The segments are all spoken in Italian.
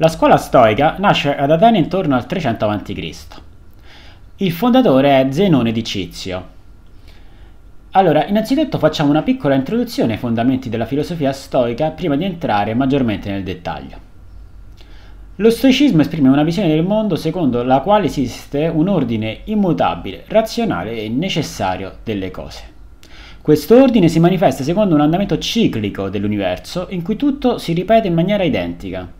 La scuola stoica nasce ad Atene intorno al 300 a.C. Il fondatore è Zenone di Cizio. Allora, innanzitutto facciamo una piccola introduzione ai fondamenti della filosofia stoica prima di entrare maggiormente nel dettaglio. Lo stoicismo esprime una visione del mondo secondo la quale esiste un ordine immutabile, razionale e necessario delle cose. Questo ordine si manifesta secondo un andamento ciclico dell'universo in cui tutto si ripete in maniera identica.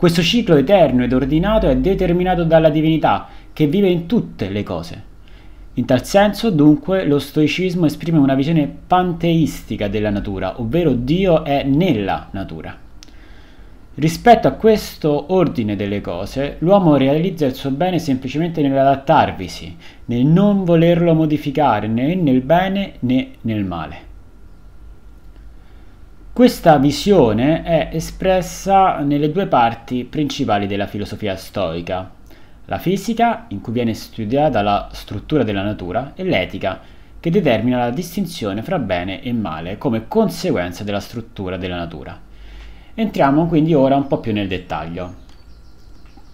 Questo ciclo eterno ed ordinato è determinato dalla divinità, che vive in tutte le cose. In tal senso, dunque, lo stoicismo esprime una visione panteistica della natura, ovvero Dio è nella natura. Rispetto a questo ordine delle cose, l'uomo realizza il suo bene semplicemente nell'adattarvisi, nel non volerlo modificare né nel bene né nel male. Questa visione è espressa nelle due parti principali della filosofia stoica, la fisica, in cui viene studiata la struttura della natura, e l'etica, che determina la distinzione fra bene e male come conseguenza della struttura della natura. Entriamo quindi ora un po' più nel dettaglio.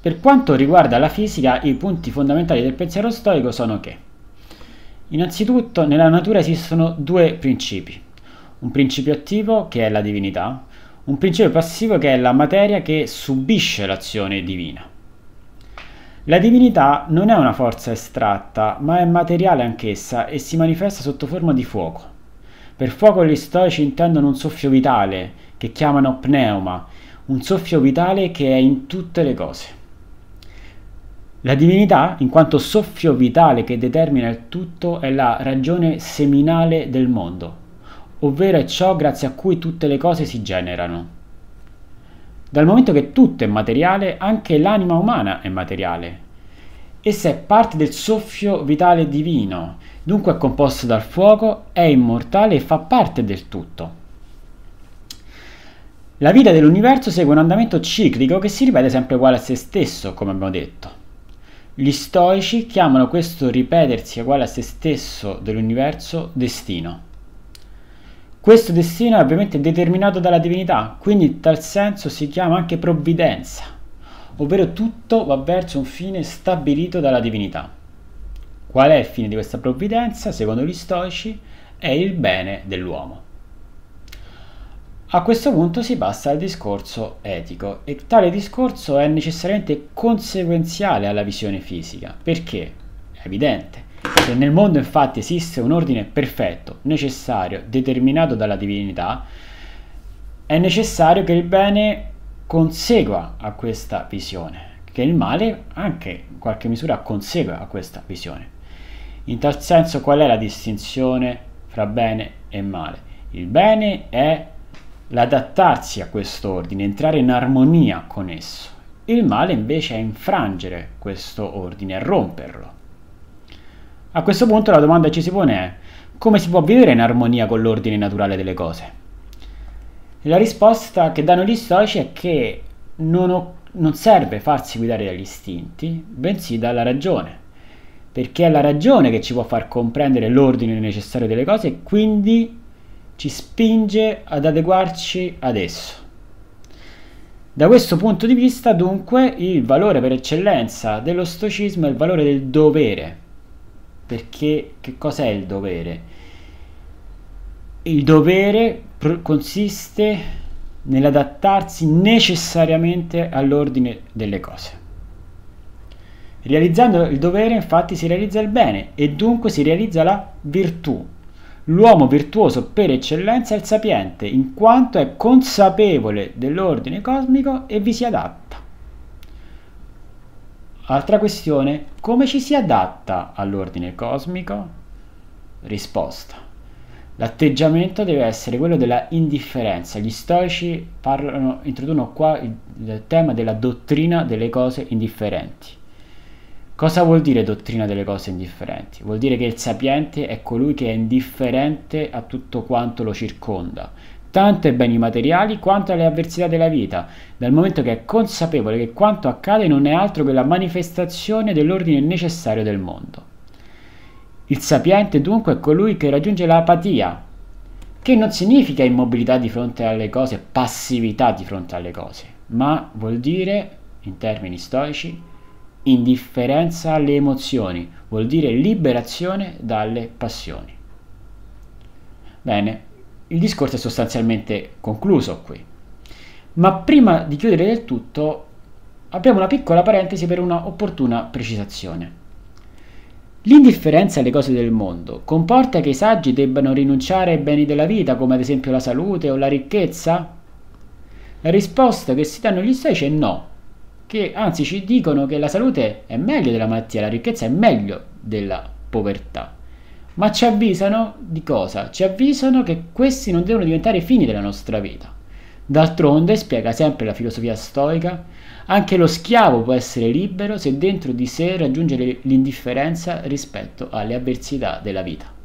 Per quanto riguarda la fisica, i punti fondamentali del pensiero stoico sono che, innanzitutto, nella natura esistono due principi, un principio attivo che è la divinità, un principio passivo che è la materia che subisce l'azione divina. La divinità non è una forza estratta, ma è materiale anch'essa e si manifesta sotto forma di fuoco. Per fuoco gli stoici intendono un soffio vitale, che chiamano pneuma, un soffio vitale che è in tutte le cose. La divinità, in quanto soffio vitale che determina il tutto, è la ragione seminale del mondo, ovvero è ciò grazie a cui tutte le cose si generano. Dal momento che tutto è materiale, anche l'anima umana è materiale. Essa è parte del soffio vitale divino, dunque è composta dal fuoco, è immortale e fa parte del tutto. La vita dell'universo segue un andamento ciclico che si ripete sempre uguale a se stesso, come abbiamo detto. Gli stoici chiamano questo ripetersi uguale a se stesso dell'universo destino. Questo destino è ovviamente determinato dalla divinità, quindi in tal senso si chiama anche provvidenza, ovvero tutto va verso un fine stabilito dalla divinità. Qual è il fine di questa provvidenza? Secondo gli stoici è il bene dell'uomo. A questo punto si passa al discorso etico e tale discorso è necessariamente conseguenziale alla visione fisica, perché è evidente se cioè, nel mondo infatti esiste un ordine perfetto, necessario, determinato dalla divinità, è necessario che il bene consegua a questa visione, che il male anche in qualche misura consegua a questa visione. In tal senso qual è la distinzione fra bene e male? Il bene è l'adattarsi a quest'ordine, entrare in armonia con esso. Il male invece è infrangere questo ordine, romperlo. A questo punto la domanda ci si pone è come si può vivere in armonia con l'ordine naturale delle cose? la risposta che danno gli stoici è che non, ho, non serve farsi guidare dagli istinti, bensì dalla ragione, perché è la ragione che ci può far comprendere l'ordine necessario delle cose e quindi ci spinge ad adeguarci ad esso. Da questo punto di vista, dunque, il valore per eccellenza dello stoicismo è il valore del dovere, perché che cos'è il dovere? Il dovere consiste nell'adattarsi necessariamente all'ordine delle cose. Realizzando il dovere infatti si realizza il bene e dunque si realizza la virtù. L'uomo virtuoso per eccellenza è il sapiente, in quanto è consapevole dell'ordine cosmico e vi si adatta. Altra questione, come ci si adatta all'ordine cosmico? Risposta. L'atteggiamento deve essere quello della indifferenza. Gli stoici parlano, introducono qua il, il tema della dottrina delle cose indifferenti. Cosa vuol dire dottrina delle cose indifferenti? Vuol dire che il sapiente è colui che è indifferente a tutto quanto lo circonda, tanto ai beni materiali quanto alle avversità della vita, dal momento che è consapevole che quanto accade non è altro che la manifestazione dell'ordine necessario del mondo. Il sapiente dunque è colui che raggiunge l'apatia, che non significa immobilità di fronte alle cose, passività di fronte alle cose, ma vuol dire, in termini storici, indifferenza alle emozioni, vuol dire liberazione dalle passioni. Bene, il discorso è sostanzialmente concluso qui. Ma prima di chiudere del tutto, apriamo una piccola parentesi per una opportuna precisazione. L'indifferenza alle cose del mondo comporta che i saggi debbano rinunciare ai beni della vita, come ad esempio la salute o la ricchezza? La risposta che si danno gli stoici è no, che anzi ci dicono che la salute è meglio della malattia, la ricchezza è meglio della povertà ma ci avvisano di cosa? Ci avvisano che questi non devono diventare fini della nostra vita. D'altronde, spiega sempre la filosofia stoica, anche lo schiavo può essere libero se dentro di sé raggiunge l'indifferenza rispetto alle avversità della vita.